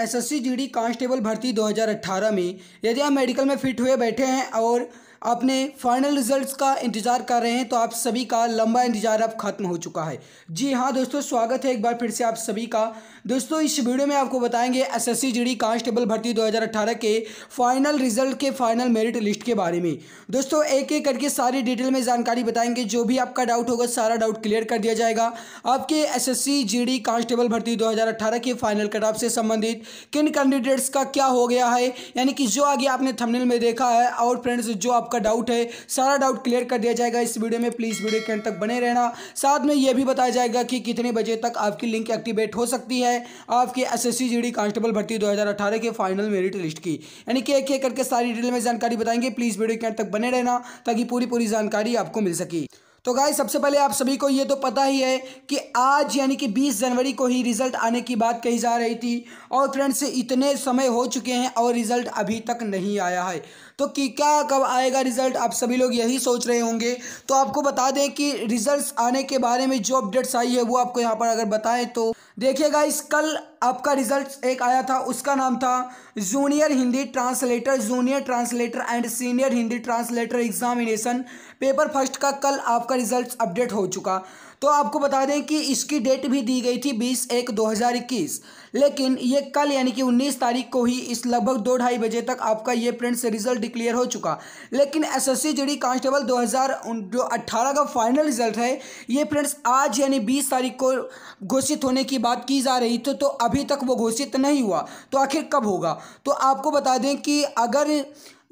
SSC GD constable भर्ती 2018 में यदि आप मेडिकल में फिट हुए बैठे हैं और अपने फाइनल रिजल्ट्स का इंतज़ार कर रहे हैं तो आप सभी का लंबा इंतज़ार अब खत्म हो चुका है जी हाँ दोस्तों स्वागत है एक बार फिर से आप सभी का दोस्तों इस वीडियो में आपको बताएंगे एसएससी जीडी कांस्टेबल भर्ती 2018 के फाइनल रिजल्ट के फाइनल मेरिट लिस्ट के बारे में दोस्तों एक एक करके सारी डिटेल में जानकारी बताएंगे जो भी आपका डाउट होगा सारा डाउट क्लियर कर दिया जाएगा आपके एस एस कांस्टेबल भर्ती दो के फाइनल कट ऑफ से संबंधित किन कैंडिडेट्स का क्या हो गया है यानी कि जो आगे आपने थमनिल में देखा है और फ्रेंड्स जो आप आपका डाउट है सारा डाउट क्लियर कर दिया जाएगा इस वीडियो में प्लीज़ वीडियो के अंत तक बने रहना साथ में यह भी बताया जाएगा कि कितने बजे तक आपकी लिंक एक्टिवेट हो सकती है आपके एस एस कांस्टेबल भर्ती दो के फाइनल मेरिट लिस्ट की यानी कि एक एक करके सारी डिटेल में जानकारी बताएंगे प्लीज़ वीडियो के अंत तक बने रहना ताकि पूरी पूरी जानकारी आपको मिल सके तो गाय सबसे पहले आप सभी को ये तो पता ही है कि आज यानी कि 20 जनवरी को ही रिजल्ट आने की बात कही जा रही थी और फ्रेंड्स इतने समय हो चुके हैं और रिजल्ट अभी तक नहीं आया है तो कि क्या कब आएगा रिजल्ट आप सभी लोग यही सोच रहे होंगे तो आपको बता दें कि रिजल्ट्स आने के बारे में जो अपडेट्स आई है वो आपको यहाँ पर अगर बताएं तो देखिएगा इस कल आपका रिजल्ट एक आया था उसका नाम था junior Hindi translator junior translator and senior Hindi translator examination paper first का कल आपका रिजल्ट अपडेट हो चुका तो आपको बता दें कि इसकी डेट भी दी गई थी बीस एक दो हज़ार इक्कीस लेकिन ये कल यानी कि उन्नीस तारीख को ही इस लगभग दो ढाई बजे तक आपका ये प्रिंट से रिजल्ट डिक्लेयर हो चुका लेकिन S S C GD constable दो हज़ार जो अट्ठारह का फाइनल रिजल्ट है ये प्रिंट्स आज यानी बीस तारीख को घोषित होने की बात की जा रही थी तो अभी तक वो घोषित नहीं हुआ तो आखिर कब होगा तो आपको बता दें कि अगर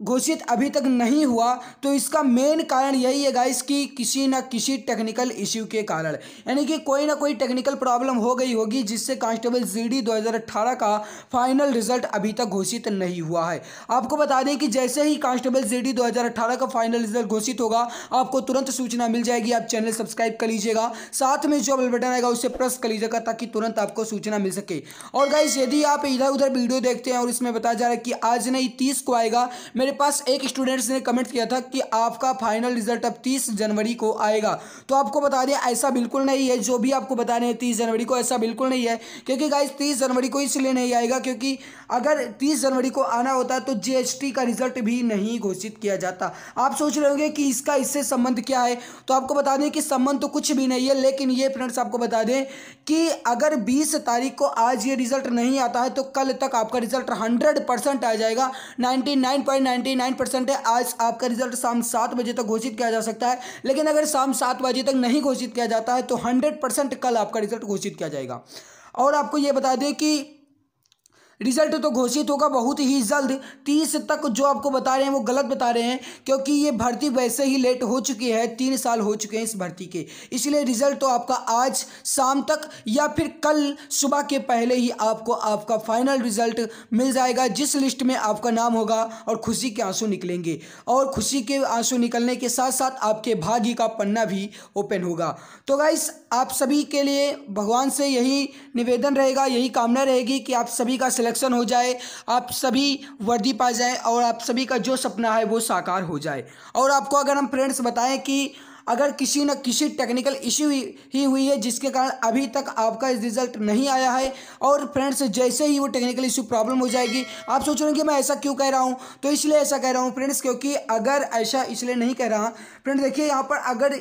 घोषित अभी तक नहीं हुआ तो इसका मेन कारण यही है गाइस कि किसी ना किसी टेक्निकल इश्यू के कारण यानी कि कोई ना कोई टेक्निकल प्रॉब्लम हो गई होगी जिससे कांस्टेबल जीडी 2018 का फाइनल रिजल्ट अभी तक घोषित नहीं हुआ है आपको बता दें कि जैसे ही कांस्टेबल जीडी 2018 का फाइनल रिजल्ट घोषित होगा आपको तुरंत सूचना मिल जाएगी आप चैनल सब्सक्राइब कर लीजिएगा साथ में जो बटन आएगा उसे प्रेस कर लीजिएगा ताकि तुरंत आपको सूचना मिल सके और गाइस यदि आप इधर उधर वीडियो देखते हैं और इसमें बताया जा रहा है कि आज नहीं तीस को आएगा मेरे मेरे पास एक स्टूडेंट्स ने कमेंट किया था कि आपका फाइनल रिजल्ट अब तीस जनवरी को आएगा तो आपको बता दें ऐसा बिल्कुल नहीं है जो भी आपको बता रहे हैं तीस जनवरी को ऐसा बिल्कुल नहीं है क्योंकि गाइज तीस जनवरी को इसलिए नहीं आएगा क्योंकि अगर तीस जनवरी को आना होता तो जीएसटी का रिजल्ट भी नहीं घोषित किया जाता आप सोच रहे होंगे कि इसका इससे संबंध क्या है तो आपको बता दें कि संबंध तो कुछ भी नहीं है लेकिन ये फ्रेंड्स आपको बता दें कि अगर बीस तारीख को आज ये रिजल्ट नहीं आता है तो कल तक आपका रिजल्ट हंड्रेड आ जाएगा नाइन्टी नाइन्टी नाइन परसेंट है आज आपका रिजल्ट शाम सात बजे तक घोषित किया जा सकता है लेकिन अगर शाम सात बजे तक नहीं घोषित किया जाता है तो हंड्रेड परसेंट कल आपका रिजल्ट घोषित किया जाएगा और आपको ये बता दें कि रिजल्ट तो घोषित होगा बहुत ही जल्द तीस तक जो आपको बता रहे हैं वो गलत बता रहे हैं क्योंकि ये भर्ती वैसे ही लेट हो चुकी है तीन साल हो चुके हैं इस भर्ती के इसलिए रिजल्ट तो आपका आज शाम तक या फिर कल सुबह के पहले ही आपको आपका फाइनल रिजल्ट मिल जाएगा जिस लिस्ट में आपका नाम होगा और खुशी के आंसू निकलेंगे और खुशी के आंसू निकलने के साथ साथ आपके भाग्य का पन्ना भी ओपन होगा तो गाइस आप सभी के लिए भगवान से यही निवेदन रहेगा यही कामना रहेगी कि आप सभी का सिलेक्ट सिलेक्शन हो जाए आप सभी वर्दी पा जाए और आप सभी का जो सपना है वो साकार हो जाए और आपको अगर हम फ्रेंड्स बताएं कि अगर किसी न किसी टेक्निकल इश्यू ही हुई है जिसके कारण अभी तक आपका रिजल्ट नहीं आया है और फ्रेंड्स जैसे ही वो टेक्निकल इश्यू प्रॉब्लम हो जाएगी आप सोच रहे हैं कि मैं ऐसा क्यों कह रहा हूँ तो इसलिए ऐसा कह रहा हूँ फ्रेंड्स क्योंकि अगर ऐसा इसलिए नहीं कह रहा फ्रेंड्स देखिए यहाँ पर अगर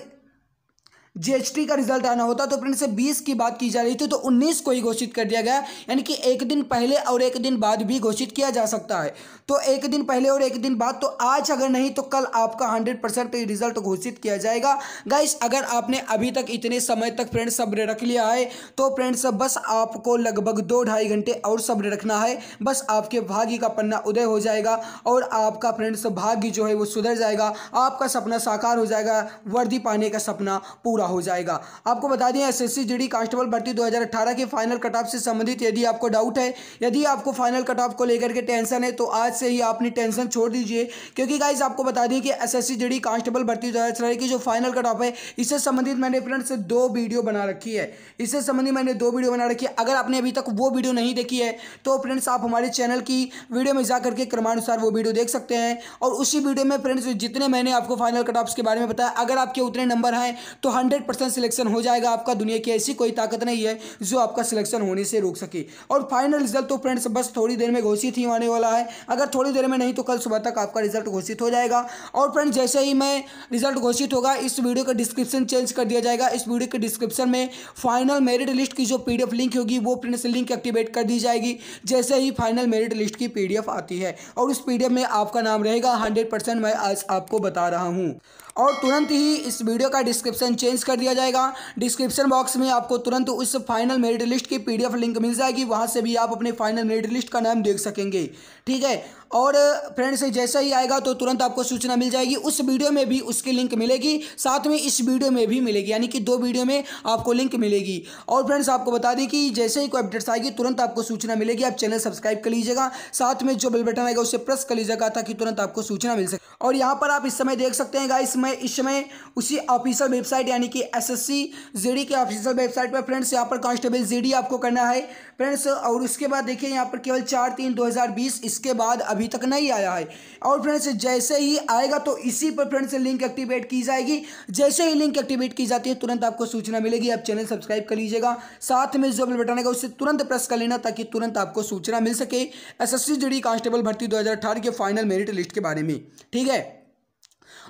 जीएसटी का रिजल्ट आना होता तो फ्रेंड से बीस की बात की जा रही थी तो उन्नीस को ही घोषित कर दिया गया यानी कि एक दिन पहले और एक दिन बाद भी घोषित किया जा सकता है तो एक दिन पहले और एक दिन बाद तो आज अगर नहीं तो कल आपका हंड्रेड परसेंट रिजल्ट घोषित किया जाएगा गाइस अगर आपने अभी तक इतने समय तक फ्रेंड सब्र रख लिया है तो फ्रेंड्स बस आपको लगभग दो ढाई घंटे और सब्र रखना है बस आपके भाग्य का पन्ना उदय हो जाएगा और आपका फ्रेंड्स भाग्य जो है वो सुधर जाएगा आपका सपना साकार हो जाएगा वर्दी पाने का सपना पूरा हो जाएगा आपको बता दें एस एस सी कांस्टेबल भर्ती 2018 के फाइनल कट ऑफ से संबंधित यदि आपको डाउट है यदि आपको फाइनल कट ऑफ को लेकर के टेंशन है तो आज से ही अपनी टेंशन छोड़ दीजिए क्योंकि गाइज आपको बता दें कि एस एस सी कांस्टेबल भर्ती दो की जो फाइनल कट ऑफ है इससे संबंधित मैंने फ्रेंड्स दो वीडियो बना रखी है इससे संबंधित मैंने दो वीडियो बना रखी है अगर आपने अभी तक वो वीडियो नहीं देखी है तो फ्रेंड्स आप हमारे चैनल की वीडियो में जाकर के क्रमानुसार वो वीडियो देख सकते हैं और उसी वीडियो में फ्रेंड्स जितने मैंने आपको फाइनल कट ऑफ के बारे में बताया अगर आपके उतने नंबर हैं तो हंड्रेड परसेंट सिलेक्शन हो जाएगा आपका दुनिया की ऐसी कोई ताकत नहीं है जो आपका सिलेक्शन होने से रोक सके और फाइनल रिजल्ट तो फ्रेंड्स बस थोड़ी देर में घोषित ही आने वाला है अगर थोड़ी देर में नहीं तो कल सुबह तक आपका रिजल्ट घोषित हो जाएगा और फ्रेंड्स जैसे ही मैं रिजल्ट घोषित होगा इस वीडियो का डिस्क्रिप्शन चेंज कर दिया जाएगा इस वीडियो के डिस्क्रिप्शन में फाइनल मेरिट लिस्ट की जो पी लिंक होगी वो फ्रेंड्स लिंक एक्टिवेट कर दी जाएगी जैसे ही फाइनल मेरिट लिस्ट की पी आती है और उस पी में आपका नाम रहेगा हंड्रेड मैं आज आपको बता रहा हूँ और तुरंत ही इस वीडियो का डिस्क्रिप्शन चेंज कर दिया जाएगा डिस्क्रिप्शन बॉक्स में आपको तुरंत उस फाइनल मेरिट लिस्ट की पीडीएफ लिंक मिल जाएगी वहाँ से भी आप अपने फाइनल मेरिट लिस्ट का नाम देख सकेंगे ठीक है और फ्रेंड्स जैसा ही आएगा तो तुरंत आपको सूचना मिल जाएगी उस वीडियो में भी उसकी लिंक मिलेगी साथ में इस वीडियो में भी मिलेगी यानी कि दो वीडियो में आपको लिंक मिलेगी और फ्रेंड्स आपको बता दें कि जैसे ही कोई अपडेट्स आएगी तुरंत आपको सूचना मिलेगी आप चैनल सब्सक्राइब कर लीजिएगा साथ में जो बेल बटन आएगा उसे प्रेस कर लीजिएगा ताकि तुरंत आपको सूचना मिल सके और यहाँ पर आप इस समय देख सकते हैं गाइस मैं इस समय उसी ऑफिशियल वेबसाइट यानी कि एस एस के ऑफिशियल वेबसाइट पर फ्रेंड्स यहाँ पर कांस्टेबल जीडी आपको करना है फ्रेंड्स और उसके बाद देखिए यहाँ पर केवल चार तीन 2020 इसके बाद अभी तक नहीं आया है और फ्रेंड्स जैसे ही आएगा तो इसी पर फ्रेंड्स लिंक एक्टिवेट की जाएगी जैसे ही लिंक एक्टिवेट की जाती है तुरंत आपको सूचना मिलेगी आप चैनल सब्सक्राइब कर लीजिएगा साथ में जो बिल बटन है उसे तुरंत प्रेस कर लेना ताकि तुरंत आपको सूचना मिल सके एस एस सी कांस्टेबल भर्ती दो के फाइनल मेरिट लिस्ट के बारे में ठीक है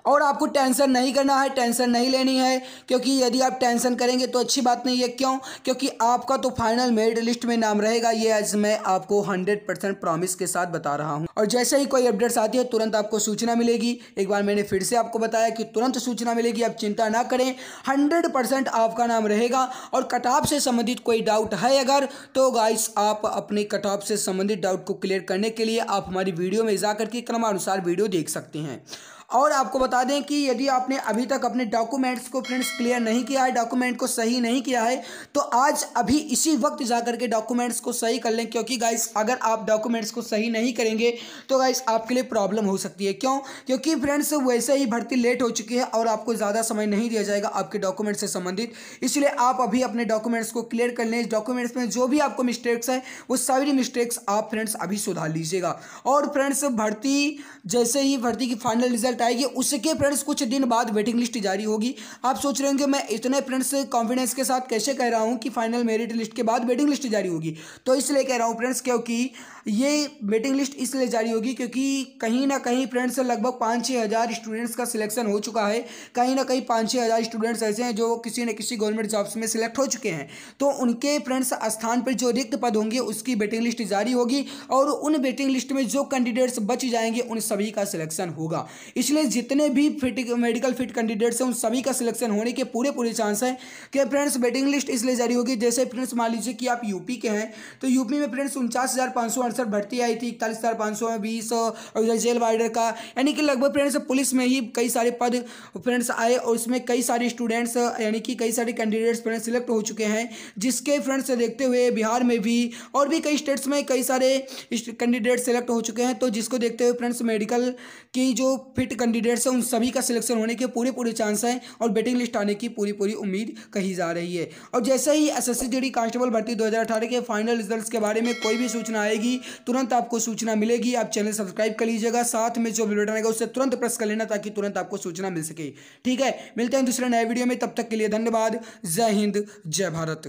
और आपको टेंशन नहीं करना है टेंशन नहीं लेनी है क्योंकि यदि आप टेंशन करेंगे तो अच्छी बात नहीं है क्यों क्योंकि आपका तो फाइनल मेरिट लिस्ट में नाम रहेगा ये आज मैं आपको हंड्रेड परसेंट प्रॉमिस के साथ बता रहा हूँ और जैसे ही कोई अपडेट्स आती है तुरंत आपको सूचना मिलेगी एक बार मैंने फिर से आपको बताया कि तुरंत सूचना मिलेगी आप चिंता ना करें हंड्रेड आपका नाम रहेगा और कटाप से संबंधित कोई डाउट है अगर तो गाइस आप अपने कटाप से संबंधित डाउट को क्लियर करने के लिए आप हमारी वीडियो में जाकर के क्रमानुसार वीडियो देख सकते हैं और आपको बता दें कि यदि आपने अभी तक अपने डॉक्यूमेंट्स को फ्रेंड्स क्लियर नहीं किया है डॉक्यूमेंट को सही नहीं किया है तो आज अभी इसी वक्त जा करके डॉक्यूमेंट्स को सही कर लें क्योंकि गाइस अगर आप डॉक्यूमेंट्स को सही नहीं करेंगे तो गाइस आपके लिए प्रॉब्लम हो सकती है क्यों क्योंकि फ्रेंड्स वैसे ही भर्ती लेट हो चुकी है और आपको ज़्यादा समय नहीं दिया जाएगा आपके डॉक्यूमेंट्स से संबंधित इसलिए आप अभी अपने डॉक्यूमेंट्स को क्लियर कर लें डॉक्यूमेंट्स में जो भी आपको मिस्टेक्स हैं वो सारी मिस्टेक्स आप फ्रेंड्स अभी सुधार लीजिएगा और फ्रेंड्स भर्ती जैसे ही भर्ती की फाइनल रिजल्ट बताएगी उसके फ्रेंड्स कुछ दिन बाद वेटिंग लिस्ट जारी होगी आप सोच रहे होंगे मैं इतने फ्रेंड्स कॉन्फिडेंस के साथ कैसे कह रहा हूँ कि फाइनल मेरिट लिस्ट के बाद वेटिंग लिस्ट जारी होगी तो इसलिए कह रहा हूँ फ्रेंड्स क्योंकि ये वेटिंग लिस्ट इसलिए जारी होगी क्योंकि कहीं ना कहीं फ्रेंड्स लगभग पाँच छः हज़ार स्टूडेंट्स का सिलेक्शन हो चुका है कहीं ना कहीं पाँच छः हज़ार स्टूडेंट्स ऐसे हैं जो किसी न किसी गवर्नमेंट जॉब्स में सिलेक्ट हो चुके हैं तो उनके फ्रेंड्स स्थान पर जो रिक्त पद होंगे उसकी वेटिंग लिस्ट जारी होगी और उन वेटिंग लिस्ट में जो कैंडिडेट्स बच जाएंगे उन सभी का सिलेक्शन होगा इसलिए जितने भी फिट मेडिकल फिट कैंडिडेट्स हैं उन सभी का सिलेक्शन होने के पूरे पूरे चांस हैं कि फ्रेंड्स वेटिंग लिस्ट इसलिए जारी होगी जैसे फ्रेंड्स मान लीजिए कि आप यूपी के हैं तो यूपी में फ्रेंड्स उनचास हज़ार पाँच सौ सर भर्ती आई थी इकतालीस हज़ार पाँच सौ बीस और इधर जेल वार्डर का यानी कि लगभग फ्रेंड्स पुलिस में ही कई सारे पद फ्रेंड्स आए और उसमें कई सारे स्टूडेंट्स यानी कि कई सारे कैंडिडेट्स फ्रेंड्स सिलेक्ट हो चुके हैं जिसके फ्रेंड्स देखते हुए बिहार में भी और भी कई स्टेट्स में कई सारे कैंडिडेट्स सेलेक्ट हो चुके हैं तो जिसको देखते हुए फ्रेंड्स मेडिकल की जो फिट कैंडिडेट्स हैं उन सभी का सिलेक्शन होने के पूरे पूरे चांस हैं और वेटिंग लिस्ट आने की पूरी पूरी उम्मीद कही जा रही है और जैसे ही एस एस सी कांस्टेबल भर्ती 2018 के फाइनल रिजल्ट्स के बारे में कोई भी सूचना आएगी तुरंत आपको सूचना मिलेगी आप चैनल सब्सक्राइब कर लीजिएगा साथ में जो बेल बटन रहेगा उसे तुरंत प्रेस कर लेना ताकि तुरंत आपको सूचना मिल सके ठीक है मिलते हैं दूसरे नए वीडियो में तब तक के लिए धन्यवाद जय हिंद जय भारत